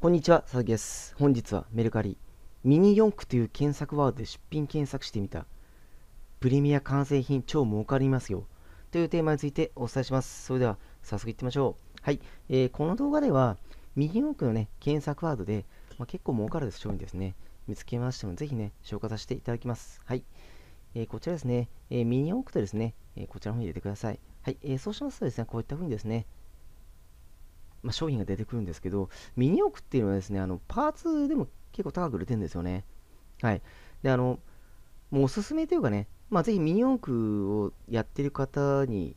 こんにちは、佐々木です。本日はメルカリ、ミニ四駆という検索ワードで出品検索してみた、プレミア完成品超儲かりますよというテーマについてお伝えします。それでは早速いってみましょう。はい、えー、この動画では、ミニ四駆のね、検索ワードで、まあ、結構儲かる商品ですね、見つけましたので、ぜひね、紹介させていただきます。はい、えー、こちらですね、えー、ミニ四駆とですね、えこちらの方に入れてください。はい、えそうしますとですね、こういった風にですね、まあ、商品が出てくるんですけど、ミニオクっていうのはですね、あのパーツでも結構高く売れてるんですよね。はい。で、あの、もうおすすめというかね、まあ、ぜひミニ四駆をやってる方に、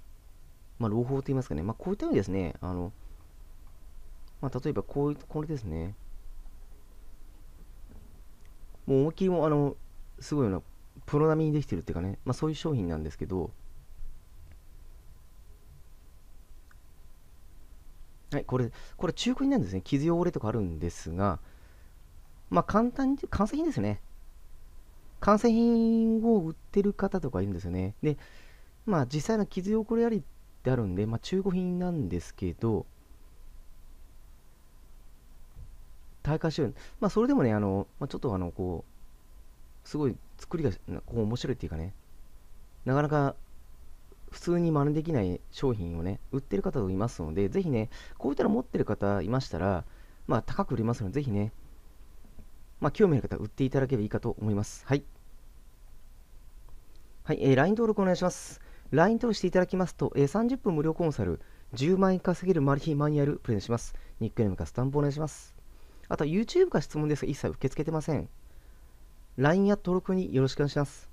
まあ、朗報と言いますかね、まあ、こういったようにですね、あの、まあ、例えばこう、これですね、もう思いっきりも、あの、すごいような、プロ並みにできてるっていうかね、まあ、そういう商品なんですけど、はい、これ、これ中古品なんですね。傷汚れとかあるんですが、まあ簡単に、完成品ですね。完成品を売ってる方とかいるんですよね。で、まあ実際の傷汚れありってあるんで、まあ中古品なんですけど、耐火収納。まあそれでもね、あの、まあ、ちょっとあの、こう、すごい作りがこう面白いっていうかね、なかなか普通に真似できない商品をね、売ってる方もいますので、ぜひね、こういったの持ってる方いましたら、まあ、高く売りますので、ぜひね、まあ、興味ある方、売っていただければいいかと思います。はい。はい、えー、LINE 登録お願いします。LINE 登録していただきますと、えー、30分無料コンサル、10万円稼げるマル秘マニュアルプレゼンします。ニックネームかスタンプお願いします。あと、YouTube か質問ですが、一切受け付けてません。LINE や登録によろしくお願いします。